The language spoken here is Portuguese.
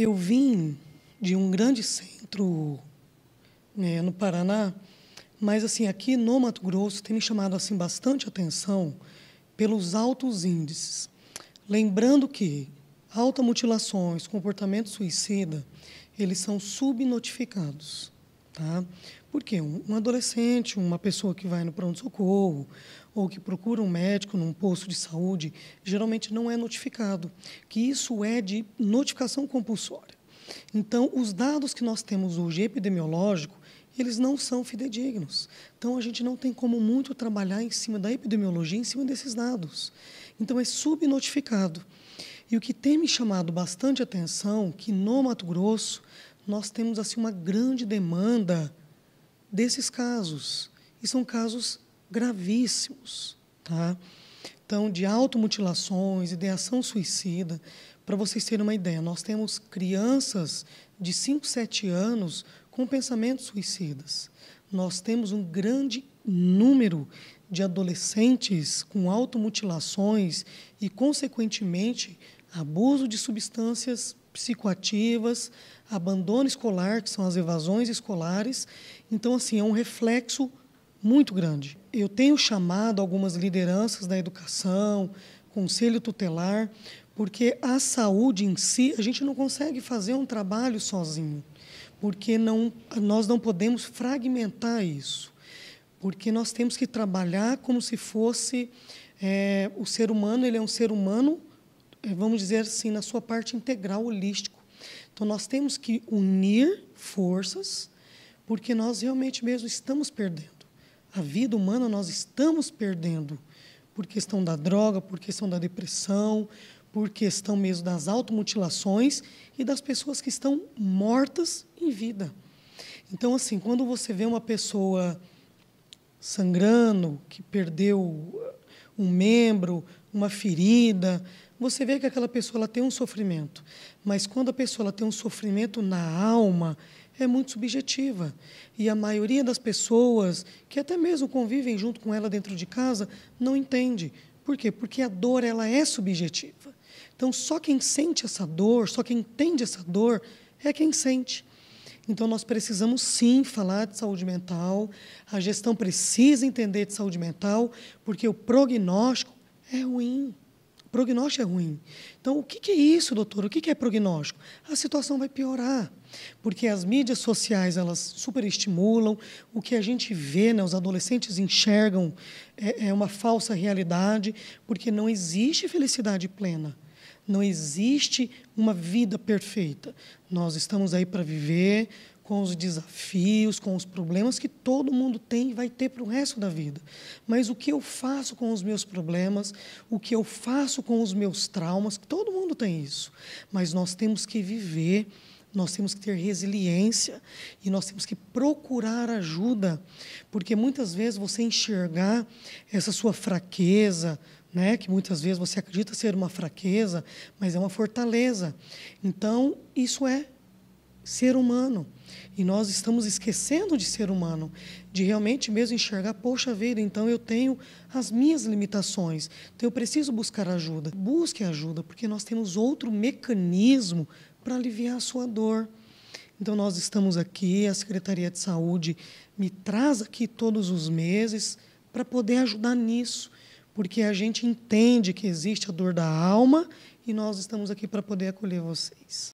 Eu vim de um grande centro né, no Paraná, mas assim aqui no Mato Grosso tem me chamado assim bastante atenção pelos altos índices. Lembrando que automutilações, comportamento suicida, eles são subnotificados. Tá? Porque um adolescente, uma pessoa que vai no pronto-socorro ou que procura um médico num posto de saúde, geralmente não é notificado, que isso é de notificação compulsória. Então, os dados que nós temos hoje epidemiológico, eles não são fidedignos. Então, a gente não tem como muito trabalhar em cima da epidemiologia, em cima desses dados. Então, é subnotificado. E o que tem me chamado bastante atenção, que no Mato Grosso, nós temos assim uma grande demanda desses casos. E são casos gravíssimos. Tá? Então, de automutilações, ideação suicida. Para vocês terem uma ideia, nós temos crianças de 5, 7 anos com pensamentos suicidas. Nós temos um grande número de adolescentes com automutilações e, consequentemente, abuso de substâncias psicoativas, abandono escolar, que são as evasões escolares. Então, assim, é um reflexo muito grande. Eu tenho chamado algumas lideranças da educação, conselho tutelar, porque a saúde em si, a gente não consegue fazer um trabalho sozinho, porque não, nós não podemos fragmentar isso, porque nós temos que trabalhar como se fosse é, o ser humano, ele é um ser humano eh, vamos dizer assim, na sua parte integral, holístico. Então, nós temos que unir forças, porque nós realmente mesmo estamos perdendo. A vida humana nós estamos perdendo por questão da droga, por questão da depressão, por questão mesmo das automutilações e das pessoas que estão mortas em vida. Então, assim, quando você vê uma pessoa sangrando, que perdeu um membro, uma ferida, você vê que aquela pessoa ela tem um sofrimento. Mas quando a pessoa ela tem um sofrimento na alma, é muito subjetiva. E a maioria das pessoas, que até mesmo convivem junto com ela dentro de casa, não entende. Por quê? Porque a dor ela é subjetiva. Então, só quem sente essa dor, só quem entende essa dor, é quem sente. Então, nós precisamos sim falar de saúde mental, a gestão precisa entender de saúde mental, porque o prognóstico é ruim. O prognóstico é ruim. Então, o que é isso, doutor? O que é prognóstico? A situação vai piorar, porque as mídias sociais elas superestimulam, o que a gente vê, né, os adolescentes enxergam é, é uma falsa realidade, porque não existe felicidade plena. Não existe uma vida perfeita. Nós estamos aí para viver com os desafios, com os problemas que todo mundo tem e vai ter para o resto da vida. Mas o que eu faço com os meus problemas, o que eu faço com os meus traumas, todo mundo tem isso. Mas nós temos que viver nós temos que ter resiliência e nós temos que procurar ajuda, porque muitas vezes você enxergar essa sua fraqueza, né, que muitas vezes você acredita ser uma fraqueza, mas é uma fortaleza. Então, isso é ser humano. E nós estamos esquecendo de ser humano, de realmente mesmo enxergar, poxa vida, então eu tenho as minhas limitações, então eu preciso buscar ajuda. Busque ajuda, porque nós temos outro mecanismo para aliviar a sua dor. Então, nós estamos aqui, a Secretaria de Saúde me traz aqui todos os meses para poder ajudar nisso, porque a gente entende que existe a dor da alma e nós estamos aqui para poder acolher vocês.